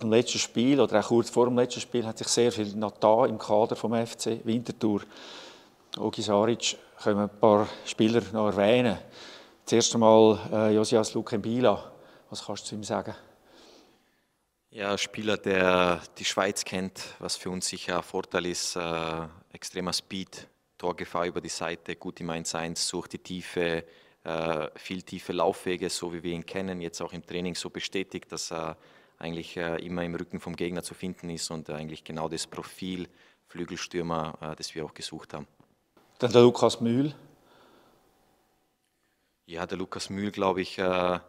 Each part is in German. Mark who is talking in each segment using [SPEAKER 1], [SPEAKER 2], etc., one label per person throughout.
[SPEAKER 1] seit dem letzten Spiel oder auch kurz vor dem letzten Spiel hat sich sehr viel noch da im Kader vom FC Winterthur. Ogi Saric können wir ein paar Spieler noch erwähnen. Zuerst einmal äh, Josias Lukembila. Was kannst du zu ihm sagen?
[SPEAKER 2] Ja, Spieler, der die Schweiz kennt, was für uns sicher ein Vorteil ist. Äh, extremer Speed, Torgefahr über die Seite, gut im 1-1, sucht die Tiefe, äh, viel tiefe Laufwege, so wie wir ihn kennen, jetzt auch im Training so bestätigt, dass er eigentlich äh, immer im Rücken vom Gegner zu finden ist und eigentlich genau das Profil Flügelstürmer, äh, das wir auch gesucht haben.
[SPEAKER 1] Dann der Lukas Mühl.
[SPEAKER 2] Ja, der Lukas Mühl, glaube ich, äh,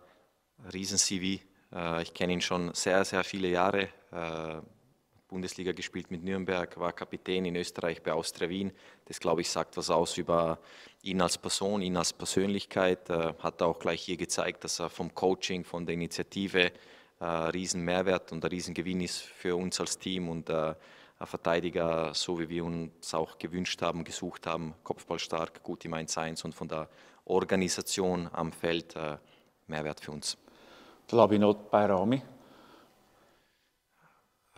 [SPEAKER 2] Riesen-CV. Äh, ich kenne ihn schon sehr, sehr viele Jahre. Äh, Bundesliga gespielt mit Nürnberg, war Kapitän in Österreich bei Austria Wien. Das, glaube ich, sagt was aus über ihn als Person, ihn als Persönlichkeit. Äh, hat er auch gleich hier gezeigt, dass er vom Coaching, von der Initiative, äh, riesen Mehrwert und ein riesen Gewinn ist für uns als Team und äh, ein Verteidiger, so wie wir uns auch gewünscht haben, gesucht haben, kopfballstark, gut im 1-1 und von der Organisation am Feld äh, Mehrwert für uns. Labinot bei Rami.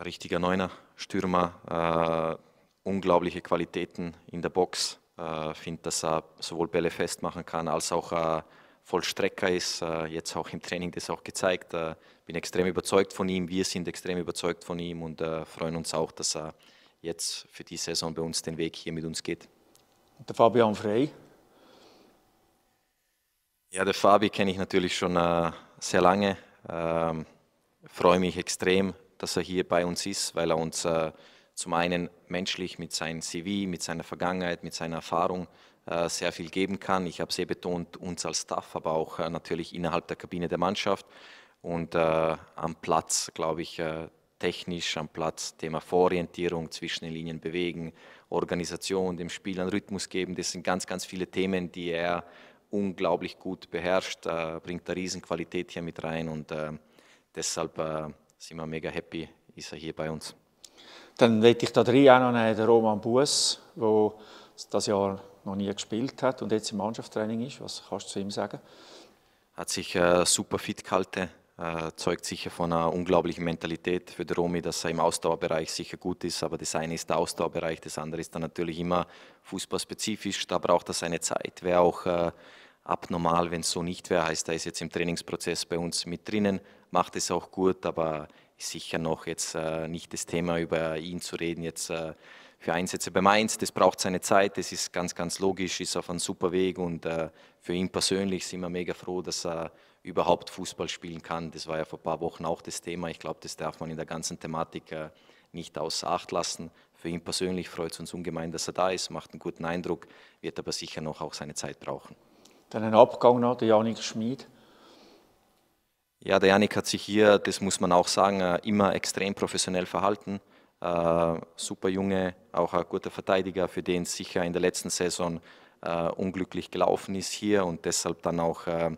[SPEAKER 2] Richtiger Neuner, Stürmer, äh, unglaubliche Qualitäten in der Box. Äh, Finde, dass er sowohl Bälle festmachen kann, als auch äh, Vollstrecker ist, äh, jetzt auch im Training das auch gezeigt. Äh, bin extrem überzeugt von ihm, wir sind extrem überzeugt von ihm und äh, freuen uns auch, dass er jetzt für die Saison bei uns den Weg hier mit uns geht. Der Fabian Frey? Ja, der Fabi kenne ich natürlich schon sehr lange. Ähm, freue mich extrem, dass er hier bei uns ist, weil er uns zum einen menschlich mit seinem CV, mit seiner Vergangenheit, mit seiner Erfahrung äh, sehr viel geben kann. Ich habe sehr betont, uns als Staff, aber auch äh, natürlich innerhalb der Kabine der Mannschaft und äh, am Platz, glaube ich, technisch am Platz, Thema Vororientierung, zwischen den Linien bewegen, Organisation, dem Spiel einen Rhythmus geben. Das sind ganz, ganz viele Themen, die er unglaublich gut beherrscht, äh, bringt eine Riesenqualität hier mit rein und äh, deshalb äh, sind wir mega happy, ist er hier bei uns. Dann werde ich da drei auch noch nehmen, Roman Buß, der das Jahr
[SPEAKER 1] noch nie gespielt hat und jetzt im Mannschaftstraining ist. Was kannst du zu ihm sagen?
[SPEAKER 2] Hat sich äh, super fit gehalten, äh, zeugt sicher von einer unglaublichen Mentalität für den Romy, dass er im Ausdauerbereich sicher gut ist. Aber das eine ist der Ausdauerbereich, das andere ist dann natürlich immer fußballspezifisch. Da braucht er seine Zeit. Wäre auch äh, abnormal, wenn es so nicht wäre. Heißt, er ist jetzt im Trainingsprozess bei uns mit drinnen, macht es auch gut, aber ist sicher noch jetzt äh, nicht das Thema, über ihn zu reden. Jetzt äh, für Einsätze bei Mainz. Das braucht seine Zeit, das ist ganz, ganz logisch, ist auf einem super Weg und äh, für ihn persönlich sind wir mega froh, dass er überhaupt Fußball spielen kann. Das war ja vor ein paar Wochen auch das Thema. Ich glaube, das darf man in der ganzen Thematik äh, nicht außer Acht lassen. Für ihn persönlich freut es uns ungemein, dass er da ist, macht einen guten Eindruck, wird aber sicher noch auch seine Zeit brauchen. Dann ein Abgang noch, der Janik Schmid. Ja, der Janik hat sich hier, das muss man auch sagen, äh, immer extrem professionell verhalten. Äh, super Junge, auch ein guter Verteidiger, für den es sicher in der letzten Saison äh, unglücklich gelaufen ist hier und deshalb dann auch äh,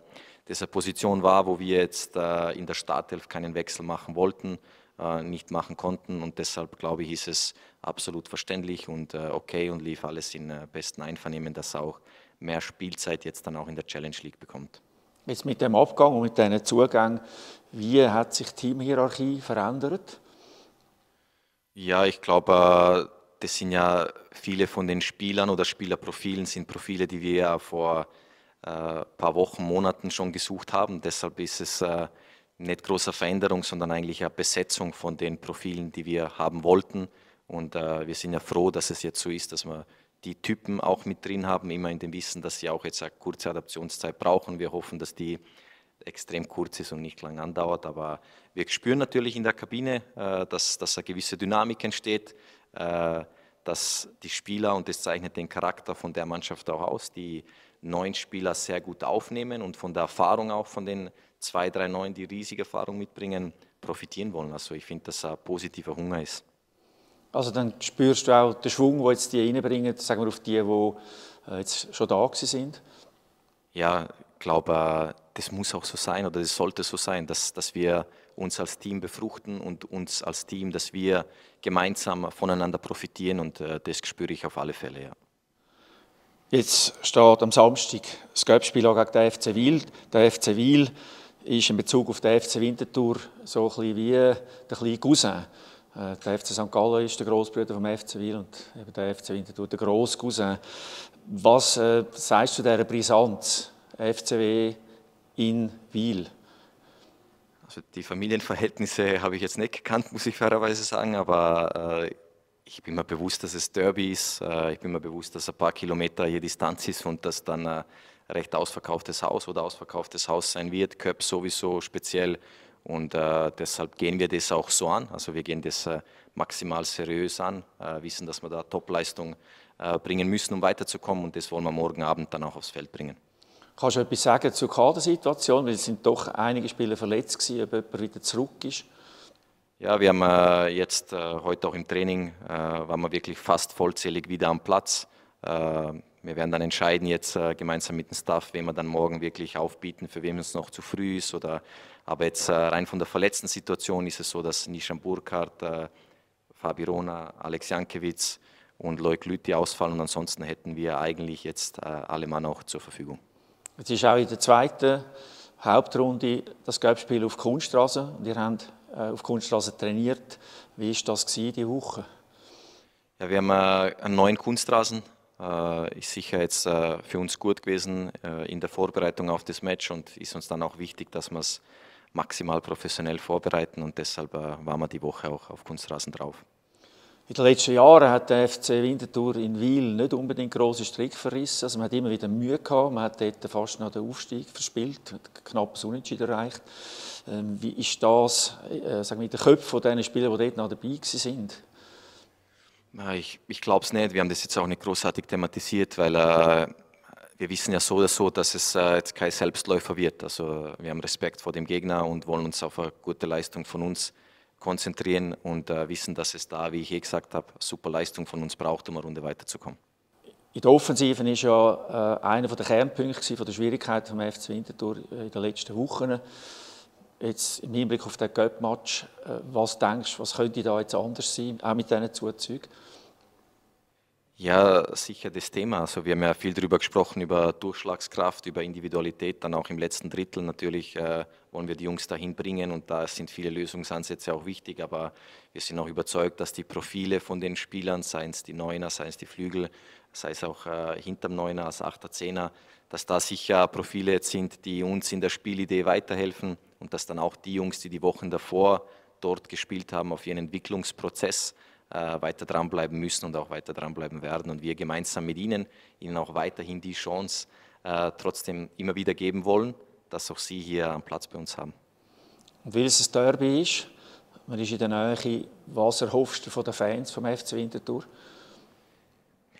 [SPEAKER 2] diese Position war, wo wir jetzt in der Startelf keinen Wechsel machen wollten, nicht machen konnten und deshalb glaube ich, ist es absolut verständlich und okay und lief alles in besten Einvernehmen, dass er auch mehr Spielzeit jetzt dann auch in der Challenge League bekommt. Jetzt mit dem Abgang und mit deinem Zugang, wie hat sich die Teamhierarchie verändert? Ja, ich glaube, äh, das sind ja viele von den Spielern oder Spielerprofilen sind Profile, die wir ja vor ein äh, paar Wochen, Monaten schon gesucht haben. Deshalb ist es äh, nicht große Veränderung, sondern eigentlich eine Besetzung von den Profilen, die wir haben wollten. Und wir sind ja froh, dass es jetzt so ist, dass wir die Typen auch mit drin haben, immer in dem Wissen, dass sie auch jetzt eine kurze Adaptionszeit brauchen. Wir hoffen, dass die extrem kurz ist und nicht lang andauert. Aber wir spüren natürlich in der Kabine, äh, dass, dass eine gewisse Dynamik entsteht, äh, dass die Spieler, und das zeichnet den Charakter von der Mannschaft auch aus, die neuen Spieler sehr gut aufnehmen und von der Erfahrung auch von den zwei, drei Neuen, die riesige Erfahrung mitbringen, profitieren wollen. Also ich finde, dass ein positiver Hunger ist. Also dann spürst du auch den Schwung, den jetzt die reinbringen, sagen wir auf die, die äh, jetzt schon da sind? Ja, glaube, das muss auch so sein oder das sollte so sein, dass, dass wir uns als Team befruchten und uns als Team, dass wir gemeinsam voneinander profitieren und äh, das spüre ich auf alle Fälle. Ja. Jetzt steht am Samstag das Göppspiel gegen den FC Wild. Der FC Wild
[SPEAKER 1] ist in Bezug auf den FC Winterthur so ein bisschen wie der kleine Cousin. Äh, der FC St. Gallen ist der Großbruder vom FC Wil und eben der FC Winterthur der Großcousin.
[SPEAKER 2] Was äh, sagst du dieser Brisanz? FCW in Wiel. Also die Familienverhältnisse habe ich jetzt nicht gekannt, muss ich fairerweise sagen, aber äh, ich bin mir bewusst, dass es Derby ist. Äh, ich bin mir bewusst, dass ein paar Kilometer hier Distanz ist und dass dann ein recht ausverkauftes Haus oder ausverkauftes Haus sein wird. Köp sowieso speziell und äh, deshalb gehen wir das auch so an. Also wir gehen das äh, maximal seriös an, äh, wissen, dass wir da Topleistung äh, bringen müssen, um weiterzukommen und das wollen wir morgen Abend dann auch aufs Feld bringen. Kannst du etwas sagen zur Kadersituation? Weil es sind
[SPEAKER 1] doch einige Spieler verletzt gewesen, ob jemand wieder zurück ist.
[SPEAKER 2] Ja, wir haben äh, jetzt äh, heute auch im Training, äh, waren wir wirklich fast vollzählig wieder am Platz. Wir werden dann entscheiden jetzt gemeinsam mit dem Staff, wen wir dann morgen wirklich aufbieten, für wen es noch zu früh ist. Oder, aber jetzt rein von der verletzten Situation ist es so, dass Nishan Burkhardt, Fabirona, Alex Jankiewicz und Loik Lüthi ausfallen. Und ansonsten hätten wir eigentlich jetzt alle Mann auch zur Verfügung. Jetzt ist auch in der
[SPEAKER 1] zweiten
[SPEAKER 2] Hauptrunde
[SPEAKER 1] das Gelbspiel auf Kunststraße. ihr habt äh, auf Kunststraße trainiert. Wie war das gewesen, die Woche?
[SPEAKER 2] Ja, wir haben äh, einen neuen Kunstrasen. Äh, ist sicher jetzt für uns gut gewesen in der Vorbereitung auf das Match und ist uns dann auch wichtig, dass wir es maximal professionell vorbereiten und deshalb waren wir die Woche auch auf Kunstrasen drauf.
[SPEAKER 1] In den letzten Jahren hat der FC Winterthur in Wiel nicht unbedingt große Strick verrissen. Also man hat immer wieder Mühe gehabt. Man hat dort fast noch den Aufstieg verspielt, knappes Unentschieden erreicht. Ähm, wie ist das äh, in den Köpfen von Spieler, die dort noch dabei
[SPEAKER 2] sind? Ich, ich glaube es nicht. Wir haben das jetzt auch nicht großartig thematisiert, weil äh, wir wissen ja so oder so, dass es äh, jetzt kein Selbstläufer wird. Also wir haben Respekt vor dem Gegner und wollen uns auf eine gute Leistung von uns konzentrieren und äh, wissen, dass es da, wie ich eh gesagt habe, super Leistung von uns braucht, um eine Runde weiterzukommen. In der Offensive
[SPEAKER 1] war ja äh, einer der Kernpunkte der Schwierigkeit des FC Winterthur äh, in den letzten Wochen. Jetzt im Hinblick auf den cup äh, was denkst du, was könnte da jetzt anders sein, auch mit diesen Zuzügen?
[SPEAKER 2] Ja, sicher das Thema. Also wir haben ja viel darüber gesprochen, über Durchschlagskraft, über Individualität, dann auch im letzten Drittel. Natürlich äh, wollen wir die Jungs dahin bringen und da sind viele Lösungsansätze auch wichtig, aber wir sind auch überzeugt, dass die Profile von den Spielern, seien es die Neuner, seien es die Flügel, sei es auch äh, hinterm Neuner als Achter, Zehner, dass da sicher Profile sind, die uns in der Spielidee weiterhelfen und dass dann auch die Jungs, die die Wochen davor dort gespielt haben, auf ihren Entwicklungsprozess äh, weiter dranbleiben müssen und auch weiter dranbleiben werden. Und wir gemeinsam mit Ihnen, Ihnen auch weiterhin die Chance äh, trotzdem immer wieder geben wollen, dass auch Sie hier einen Platz bei uns haben. Und weil es ein Derby ist, man ist in der Nähe, was
[SPEAKER 1] erhoffst du von den Fans vom FC Winterthur?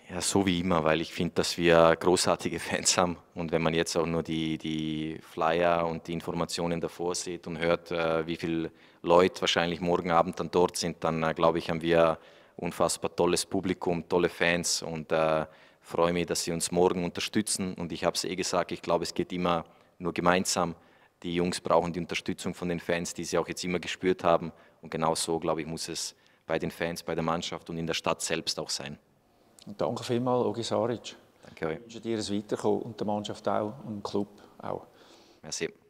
[SPEAKER 2] Ja, so wie immer, weil ich finde, dass wir großartige Fans haben. Und wenn man jetzt auch nur die, die Flyer und die Informationen davor sieht und hört, äh, wie viele Leute wahrscheinlich morgen Abend dann dort sind, dann äh, glaube ich, haben wir unfassbar tolles Publikum, tolle Fans und äh, freue mich, dass sie uns morgen unterstützen. Und ich habe es eh gesagt, ich glaube, es geht immer nur gemeinsam. Die Jungs brauchen die Unterstützung von den Fans, die sie auch jetzt immer gespürt haben. Und genau so, glaube ich, muss es bei den Fans, bei der Mannschaft und in der Stadt selbst auch sein.
[SPEAKER 1] Danke vielmals, Ogi Saric. Danke euch. Ich wünsche dir ein Weiterkommen und der Mannschaft auch und dem Club auch. Merci.